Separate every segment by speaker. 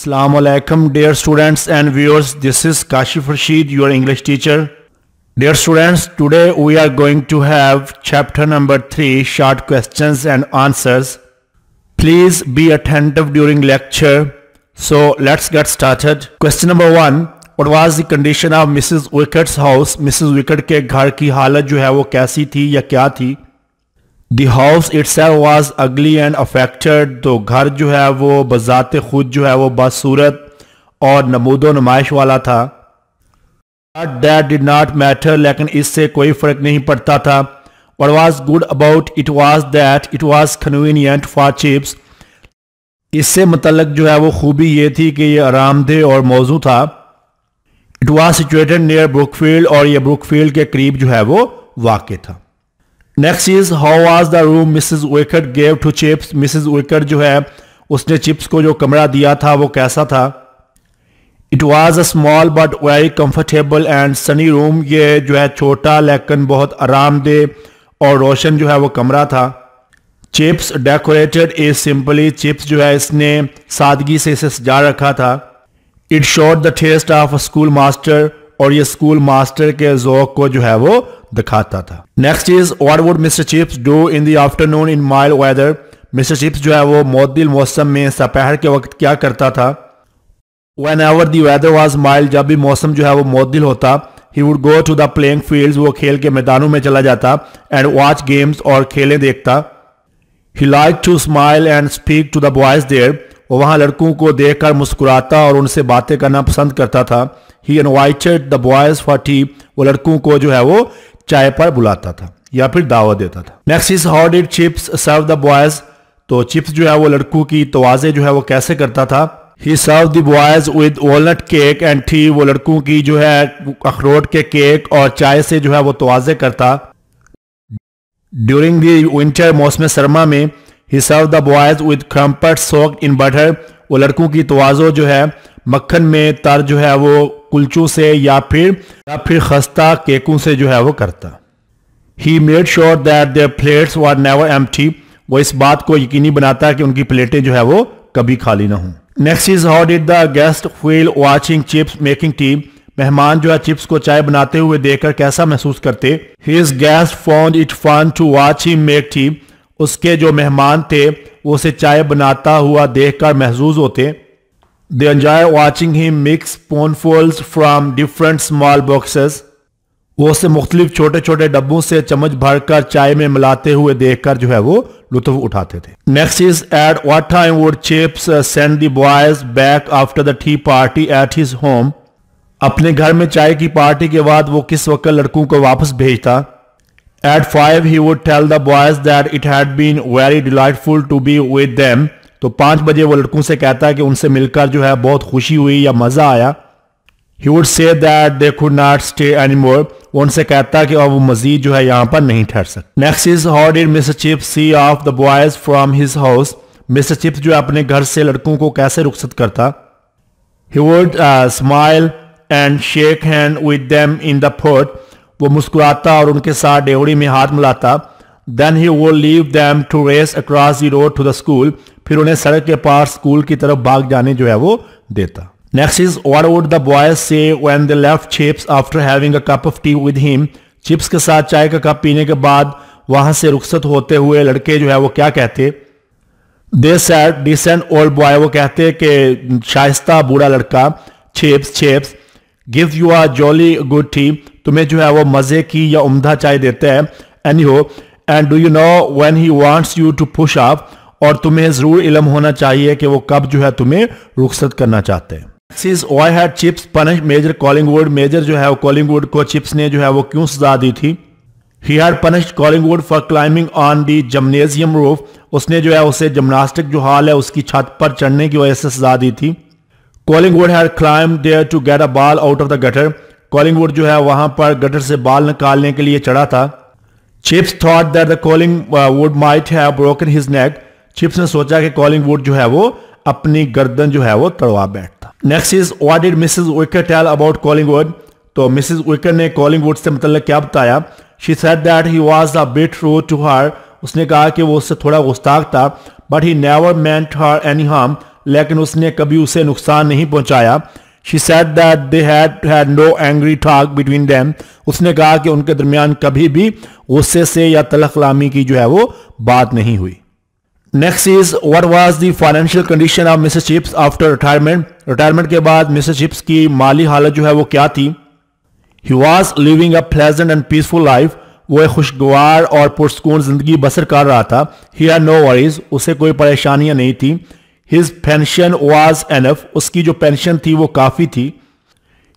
Speaker 1: Assalamu alaikum dear students and viewers this is Kashif Rashid your English teacher. Dear students today we are going to have chapter number 3 short questions and answers. Please be attentive during lecture. So let's get started. Question number 1 What was the condition of Mrs. Wickett's house? Mrs. Wickett के घर की हालत जो है वो कैसी थी या क्या थी? The house it's was ugly and affected तो घर जो है वो बज़ात खुद जो है वो बदसूरत और नमूदो नुमाइश वाला था but that did not matter लेकिन इससे कोई फ़र्क नहीं पड़ता था और was good about it was that it was convenient for Chips इससे मतलब जो है वो खूबी ये थी कि ये आरामदेह और मौजू था it was situated near Brookfield और ये ब्रुकफील्ड के करीब जो है वो वाक़ था next is how was the room Mrs Wickett gave to Chips Mrs Wickett जो है उसने चिप्स को जो कमरा दिया था वो कैसा था it was a small but very comfortable and sunny room ये जो है छोटा लेकिन बहुत आरामदेह और रोशन जो है वो कमरा था Chips decorated is simply Chips जो है इसने सादगी से इसे सजा रखा था it showed the taste of school master और ये स्कूल मास्टर के जोक को जो है वो दिखाता था next is what would Mr Chips do in the afternoon in mild weather Mr Chips जो है वो मोदिल मौसम में सपहर के वक्त क्या करता था whenever the weather was mild जब भी मौसम जो है वो मोदिल होता he would go to the playing field वो खेल के मैदानों में चला जाता एंड वॉच गेम्स और खेलें देखता he like to smile and speak to the boys there वो वहाँ लड़कों को देखकर मुस्कुराता और उनसे बातें करना पसंद करता था he invited the boys for tea वो लड़कों को जो है वो चाय पर बुलाता था या फिर दावा देता था next is how did Chips serve the boys तो चिप्स जो है वो लड़कों की तोज़े जो है वो कैसे करता था he serve the boys with walnut cake and tea वो लड़कों की जो है अखरोट के केक और चाय से जो है वो तोज़े करता ड्यूरिंग द विंटर मौसम सरमा में he serve the boys with crumpet soak in butter वो लड़कों की तोज़ो जो है मक्खन में तर जो है वो कुल्चों से या फिर या फिर खस्ता केकों से जो है वो करता he made sure that their plates were never एम वो इस बात को यकीनी बनाता है कि उनकी प्लेटें जो है वो कभी खाली ना हों next is how did the guest feel watching Chips making tea मेहमान जो है चिप्स को चाय बनाते हुए देखकर कैसा महसूस करते his guest found it fun to watch he make tea उसके जो मेहमान थे वो उसे चाय बनाता हुआ देखकर महसूस होते They enjoy watching him mix spoonfuls from different small boxes. वो उसे मुख्तलिफ छोटे छोटे डब्बों से चम्मच भरकर चाय में मिलाते हुए देखकर जो है वो लुत्फ उठाते थे next is at what time would Chips send the boys back after the tea party at his home अपने घर में चाय की पार्टी के बाद वो किस वक्त लड़कों को वापस भेजता at five he would tell the boys that it had been very delightful to be with them तो पांच बजे वो लड़कों से कहता है कि उनसे मिलकर जो है बहुत खुशी हुई या मजा आया he would say that they could not stay any more वो उनसे कहता कि अब वो मजीद जो है यहां पर नहीं ठहर सकते next is how did Mr Chip see off the boys from his house Mr Chip जो है अपने घर से लड़कों को कैसे रुखसत करता he would smile and shake hand with them in the fort वो मुस्कुराता और उनके साथ डेवड़ी में हाथ मिलाता then he would leave them to race across the road to the school फिर उन्हें सड़क के पार स्कूल की तरफ भाग जाने जो है वो देता next is what would the boys say when the left Chips after having a cup of tea with him Chips के साथ चाय का कप पीने के बाद वहां से रुखसत होते हुए लड़के जो है वो क्या कहते they said decent old boy वो कहते कि शाइस्ता बूढ़ा लड़का Chips Chips give you are jolly good tea तुम्हें जो है वो मज़े की या उम्दा चाय देते हैं anyhow and do you know when he wants you to push up और तुम्हें जरूर इलम होना चाहिए कि वो कब जो है तुम्हें रुखसत करना चाहते हैं सीज why had Chips punish Major Collingwood Major जो है वो कॉलिंगवुड को चिप्स ने जो है वो क्यों सजा दी थी he had punished Collingwood for climbing on the gymnasium roof उसने जो है उसे जिमनास्टिक जो हाल है उसकी छत पर चढ़ने की वजह से सजा दी थी Collingwood had climb there to get a ball out of the gutter Collingwood जो है वहां पर गटर से बाल निकालने के लिए चढ़ा था Chips thought that the Collingwood might have broken his neck Chips ने सोचा कि कॉलिंग वुड जो है वो अपनी गर्दन जो है वो तड़वा बैठता next is what did Mrs Wicker tell about Collingwood तो मिसेस विकर ने कॉलिंग वुड से मतलब क्या बताया she said that he was a bit rude to her उसने कहा कि वो उससे थोड़ा गुस्ताख था but he never meant her any harm लेकिन उसने कभी उसे नुकसान नहीं पहुंचाया she said that they had had no angry talk between them उसने कहा कि उनके दरमियान कभी भी गुस्से से या तलखलामी की जो है वो बात नहीं हुई next is what was the financial condition of Mrs Chips after retirement retirement के बाद मिसेस चिप्स की माली हालत जो है वो क्या थी he was living a pleasant and peaceful life वो एक खुशगवार और पुरस्कून जिंदगी बसर कर रहा था ही आर नो वरीज उसे कोई परेशानियां नहीं थी हिज पेंशन वॉज एनफ उसकी जो पेंशन थी वो काफ़ी थी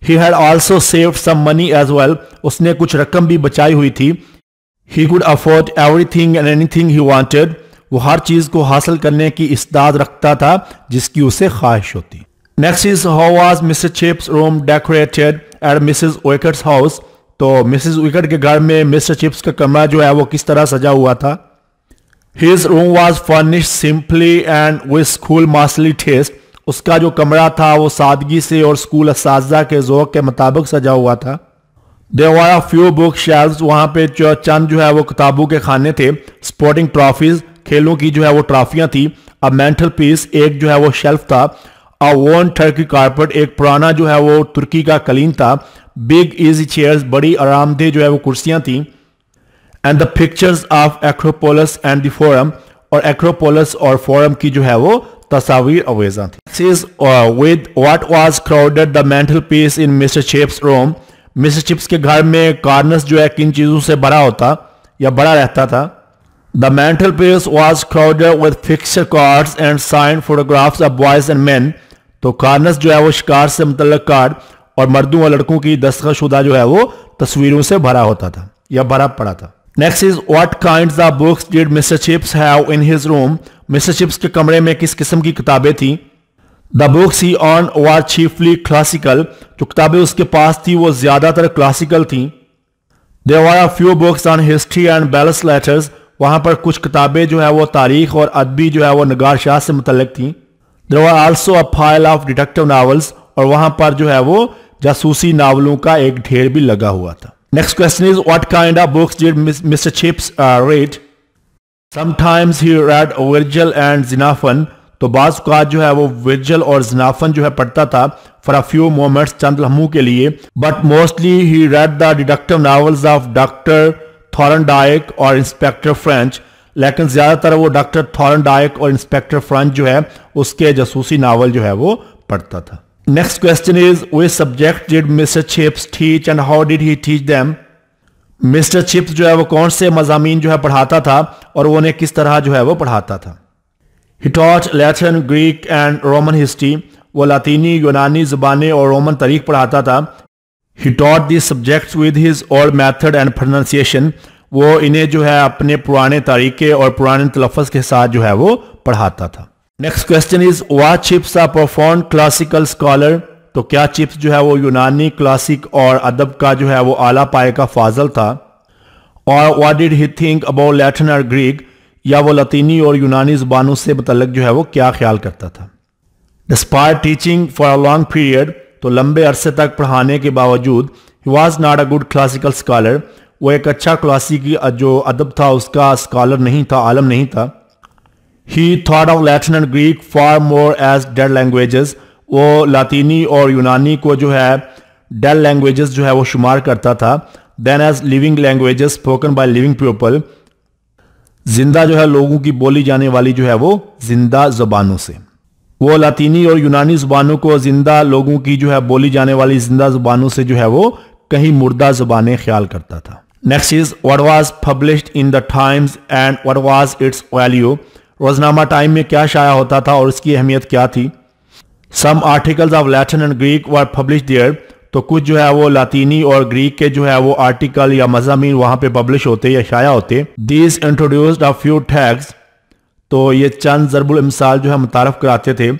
Speaker 1: he had also save some money as well उसने कुछ रकम भी बचाई हुई थी he could afford everything and anything he wanted वो हर चीज़ को हासिल करने की इस्ताद रखता था जिसकी उसे ख्वाहिश होती next is how was Mrs Chips room decorated at Mrs Wicker's house तो मिसेज विकट के घर में मिस्टर चिप्स का कमरा जो है वो किस तरह सजा हुआ था His room was furnished simply and with school masterly taste. उसका जो कमरा था वो सादगी से और स्कूल इस के जोक के मुताबिक सजा हुआ था देवार अ फ्यू बुक शेल्व्स वहाँ पे जो चंद जो है वो किताबों के खाने थे स्पोर्टिंग ट्रॉफीज खेलों की जो है वो ट्रॉफियाँ थी अ मेंटल पीस एक जो है वो शेल्फ था अ वोन टर्की कारपेट एक पुराना जो है वो तुर्की का कलीन था बिग इजी चेयर्स बड़ी आरामदेह जो है वो कुर्सियाँ थी and the pictures of Acropolis and the Forum और एक्रोपोलस और फोरम की जो है वो तस्वीर अवेजा थी with what was crowded the mantelpiece in Mr Chips room Mr Chips के घर में कार्नस जो है किन चीज़ों से भरा होता या बड़ा रहता था the mantelpiece was crowded with fixture cards and signed photographs of boys and men तो कार्नस जो है वो शिकार से मुतल कार्ड और मर्दों और लड़कों की दस्तखत शुदा जो है वो तस्वीरों से भरा होता था या भरा पड़ा था next is what kind of books did Mr Chips have in his room Mr Chips के कमरे में किस किस्म की किताबें थी the books he owned were chiefly classical जो किताबें उसके पास थी वो ज्यादातर क्लासिकल थी there are few books on history and belles lettres वहाँ पर कुछ किताबें जो है वो तारीख और अदबी जो है वो नगार शाह से मुतलक थी there are also a file of detective novels और वहाँ पर जो है वो जासूसी नावलों का एक ढेर भी लगा हुआ था Next question is what kind of books did Mr. Chips uh, read? Sometimes he read Virgil and Xenophon. तो बाज का जो है वो विर्जल और जनाफन जो है पढ़ता था फॉर अ फ्यू मोमेंट्स चंद लम्हों के लिए but mostly he read the detective novels of Doctor Thorndyke और इंस्पेक्टर फ्रेंच लेकिन ज्यादातर वो डॉक्टर थॉरन डायक और इंस्पेक्टर फ्रेंच जो है उसके जासूसी नावल जो है वो पढ़ता था Next question is which subject did Mr. Chips teach and how did he teach them? Mr Chips जो है वो कौन से मजामी जो है पढ़ाता था और वो उन्हें किस तरह जो है वो पढ़ाता था he taught Latin Greek and Roman history वो लातीनी यूनानी जुबानें और रोमन तारीख पढ़ाता था he taught this subjects with his old method and pronunciation वो इन्हें जो है अपने पुराने तरीके और पुराने तलफ़ के साथ जो है वो पढ़ाता था next question is was Chips are perform classical scholar तो क्या चिप्स जो है वो यूनानी क्लासिक और अदब का जो है वो आला पाए का फाजल था और what did he think about Latin और ग्रीक या वो लतीनी और यूनानी जबानों से मतलब जो है वो क्या ख्याल करता था despite teaching for a long period तो लंबे अरसे तक पढ़ाने के बावजूद he was not a good classical scholar वो एक अच्छा क्लासिक जो अदब था उसका स्कॉलर नहीं था आलम नहीं था he thought of Latin and Greek far more as dead languages. वो लातीनी और यूनानी को जो है डेड लैंग्वेजेस जो है वो शुमार करता था than as living languages spoken by living people जिंदा जो है लोगों की बोली जाने वाली जो है वो जिंदा जबानों से वो लातीनी और यूनानी जुबानों को जिंदा लोगों की जो है बोली जाने वाली जिंदा जुबानों से जो है वो कहीं मुर्दा जबान ख्याल करता था next is what was publish in the Times and what was its value रोजनामा टाइम में क्या शाया होता था और इसकी अहमियत क्या थी some articles of Latin and Greek were publish there तो कुछ जो है वो लातीनी और ग्रीक के जो है वो आर्टिकल या मजामी वहाँ पे पब्लिश होते या शाया होते this introduced a few tags तो ये चंद जरबुल इमसाल जो है मुतारफ कराते थे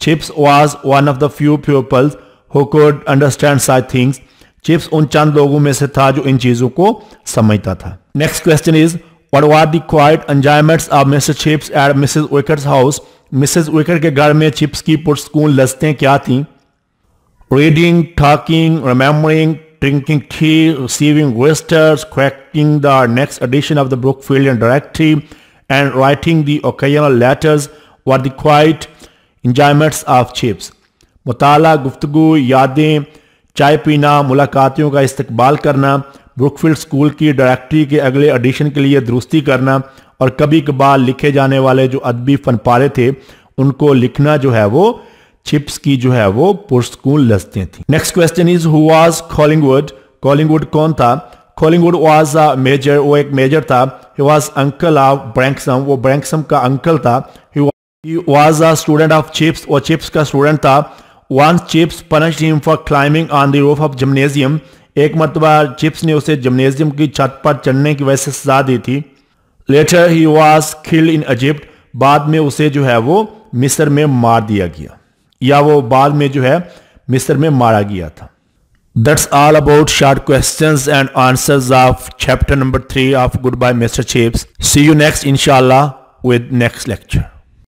Speaker 1: Chips was one of the few peoples who could understand such things Chips उन चंद लोगों में से था जो इन चीज़ों को समझता था next question is What were the quiet enjoyments of Mrs. Chips at Mrs. Wicker's house? Mrs Wicker के घर में चिप्स की पुरस्कून लजतें क्या थीं reading talking remembering drinking tea receiving visitors cracking the next edition of the Brookfield directory and writing the occasional letters were the quiet enjoyments of Chips मुताला गुफ्तु यादें चाय पीना मुलाकातियों का इस्तकबाल करना ब्रुकफील्ड स्कूल की डायरेक्टरी के अगले एडिशन के लिए दुरुस्ती करना और कभी कभार लिखे जाने वाले जो अदबी फनपारे थे उनको लिखना जो है वो चिप्स की जो है वो पुरस्कून लजते थी next question is who was Collingwood Collingwood कौन था कॉलिंगवुड वाज अ मेजर वो एक मेजर था he was uncle of Branksome वो ब्रैंकसम का अंकल था he was a student of Chips वो चिप्स का स्टूडेंट था when Chips punished him for climbing on the roof of gymnasium एक मतबा चिप्स ने उसे जमनेजियम की छत पर चढ़ने की वजह से सजा दी थी लेटर ही वॉज खिल इन इजिप्ट बाद में उसे जो है वो मिस्र में मार दिया गया या वो बाद में जो है मिस्र में मारा गया था that's all about short question and answer of chapter number three of Goodbye Mr Chips see you next इनशाला विद नेक्स्ट लेक्चर